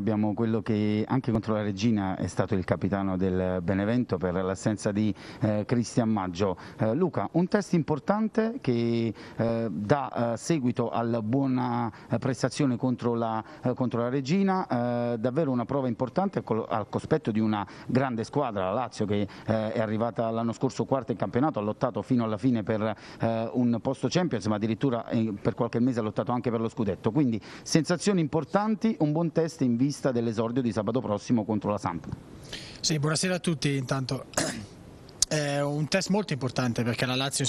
Abbiamo quello che anche contro la Regina è stato il capitano del Benevento per l'assenza di eh, Cristian Maggio. Eh, Luca, un test importante che eh, dà eh, seguito alla buona eh, prestazione contro la, eh, contro la Regina, davvero una prova importante al cospetto di una grande squadra, la Lazio che è arrivata l'anno scorso quarta in campionato, ha lottato fino alla fine per un posto Champions, ma addirittura per qualche mese ha lottato anche per lo scudetto. Quindi sensazioni importanti, un buon test in vista vista dell'esordio di sabato prossimo contro la Samp. Sì, buonasera a tutti intanto. È eh, un test molto importante perché la Lazio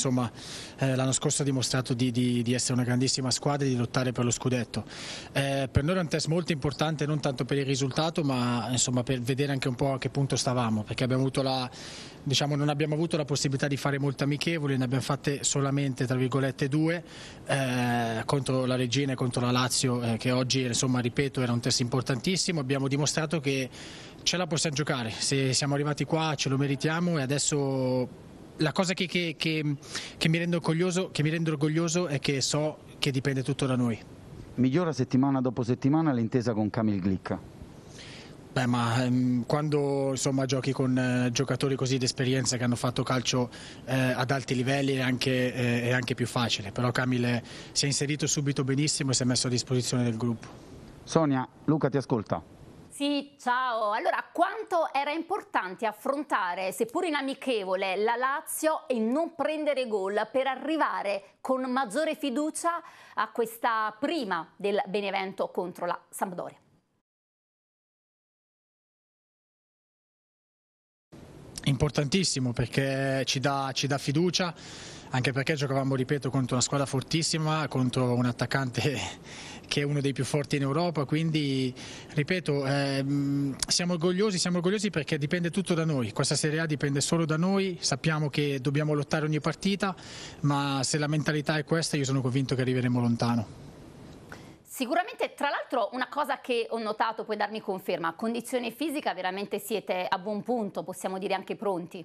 eh, l'anno scorso ha dimostrato di, di, di, essere una grandissima squadra e di lottare per lo scudetto. Eh, per noi è un test molto importante non tanto per il risultato ma insomma, per vedere anche un po' a che punto stavamo perché abbiamo la, diciamo, non abbiamo avuto la possibilità di fare molte amichevoli, ne abbiamo fatte solamente due eh, contro la Regina e contro la Lazio eh, che oggi insomma, ripeto era un test importantissimo, abbiamo dimostrato che ce la possiamo giocare, se siamo arrivati qua ce lo meritiamo e adesso la cosa che, che, che, che mi, rendo mi rendo orgoglioso è che so che dipende tutto da noi. Migliora settimana dopo settimana l'intesa con Camil Glick. Beh, ma ehm, quando insomma, giochi con eh, giocatori così d'esperienza che hanno fatto calcio eh, ad alti livelli è anche, eh, è anche, più facile, però Camille eh, si è inserito subito benissimo e si è messo a disposizione del gruppo. Sonia, Luca ti ascolta. Sì, ciao. Allora, quanto era importante affrontare, seppur in amichevole, la Lazio e non prendere gol per arrivare con maggiore fiducia a questa prima del Benevento contro la Sampdoria? Importantissimo perché ci dà, ci dà fiducia anche perché giocavamo, ripeto, contro una squadra fortissima, contro un attaccante che è uno dei più forti in Europa, quindi ripeto, ehm, siamo, orgogliosi, siamo orgogliosi perché dipende tutto da noi, questa Serie A dipende solo da noi, sappiamo che dobbiamo lottare ogni partita, ma se la mentalità è questa io sono convinto che arriveremo lontano. Sicuramente, tra l'altro, una cosa che ho notato, puoi darmi conferma, condizione fisica veramente siete a buon punto, possiamo dire anche pronti.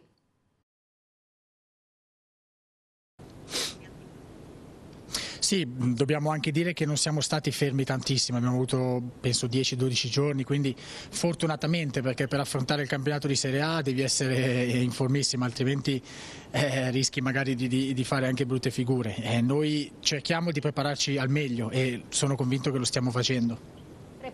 Sì, dobbiamo anche dire che non siamo stati fermi tantissimo, abbiamo avuto penso 10-12 giorni, quindi fortunatamente perché per affrontare il campionato di Serie A devi essere in formissima, altrimenti eh, rischi magari di, di, di, fare anche brutte figure. Eh, noi cerchiamo di prepararci al meglio e sono convinto che lo stiamo facendo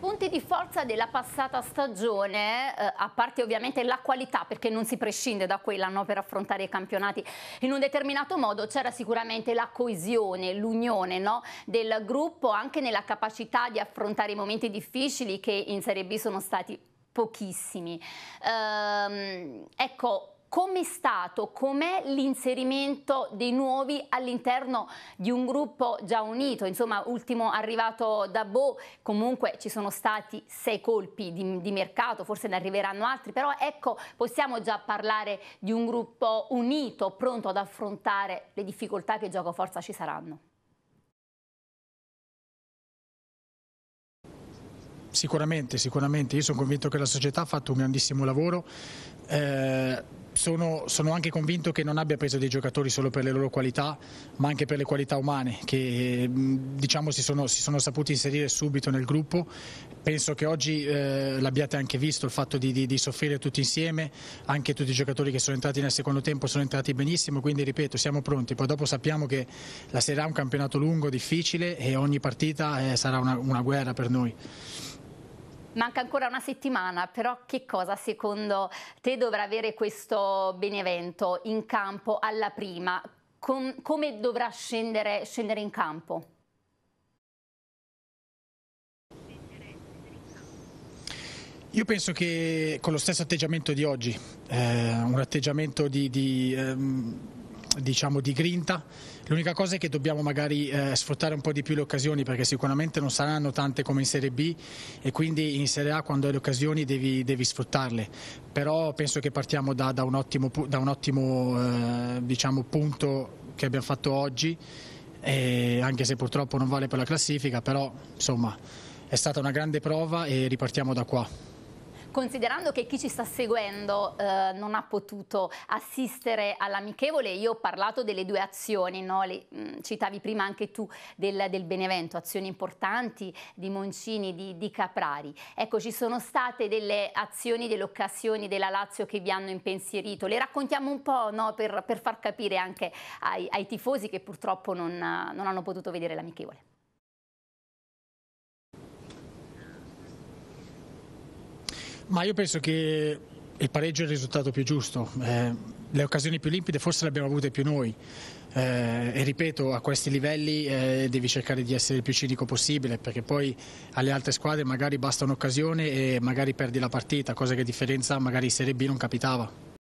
punti di forza della passata stagione, eh, a parte ovviamente la qualità, perché non si prescinde da quella no, per affrontare i campionati in un determinato modo, c'era sicuramente la coesione, l'unione no, del gruppo, anche nella capacità di affrontare i momenti difficili che in Serie B sono stati pochissimi. Ehm, ecco, com'è stato, com'è l'inserimento dei nuovi all'interno di un gruppo già unito, insomma ultimo arrivato da Bo, comunque ci sono stati sei colpi di, di mercato, forse ne arriveranno altri, però ecco possiamo già parlare di un gruppo unito, pronto ad affrontare le difficoltà che gioco forza ci saranno. Sicuramente, sicuramente. Io sono convinto che la società ha fatto un grandissimo lavoro eh, sono, sono, anche convinto che non abbia preso dei giocatori solo per le loro qualità, ma anche per le qualità umane che mm, diciamo, si, sono, si sono, saputi inserire subito nel gruppo. Penso che oggi eh, l'abbiate anche visto, il fatto di, di, di, soffrire tutti insieme, anche tutti i giocatori che sono entrati nel secondo tempo sono entrati benissimo, quindi ripeto, siamo pronti. Poi dopo sappiamo che la Serie A è un campionato lungo, difficile e ogni partita eh, sarà una, una guerra per noi. Manca ancora una settimana, però che cosa secondo te dovrà avere questo Benevento in campo alla prima? Com come dovrà scendere, scendere in campo? Io penso che con lo stesso atteggiamento di oggi, eh, un atteggiamento di... di ehm diciamo, di grinta. L'unica cosa è che dobbiamo magari eh, sfruttare un po' di più le occasioni perché sicuramente non saranno tante come in Serie B e quindi in Serie A quando hai le occasioni devi, devi sfruttarle. Però penso che partiamo da, da un ottimo, da un ottimo eh, diciamo, punto che abbiamo fatto oggi, anche se purtroppo non vale per la classifica, però insomma è stata una grande prova e ripartiamo da qua. Considerando che chi ci sta seguendo eh, non ha potuto assistere all'amichevole, io ho parlato delle due azioni, no? Le, mh, mm, citavi prima anche tu del, del, Benevento, azioni importanti di Moncini, di, di Caprari. Ecco, ci sono state delle azioni, delle occasioni della Lazio che vi hanno impensierito, le raccontiamo un po' no? per, per, far capire anche ai, ai tifosi che purtroppo non, non hanno potuto vedere l'amichevole. Ma io penso che il pareggio è il risultato più giusto. Eh, le occasioni più limpide forse le abbiamo avute più noi. Eh, e ripeto, a questi livelli eh, devi cercare di essere il più cinico possibile, perché poi alle altre squadre magari basta un'occasione e magari perdi la partita, cosa che a differenza magari in Serie B non capitava.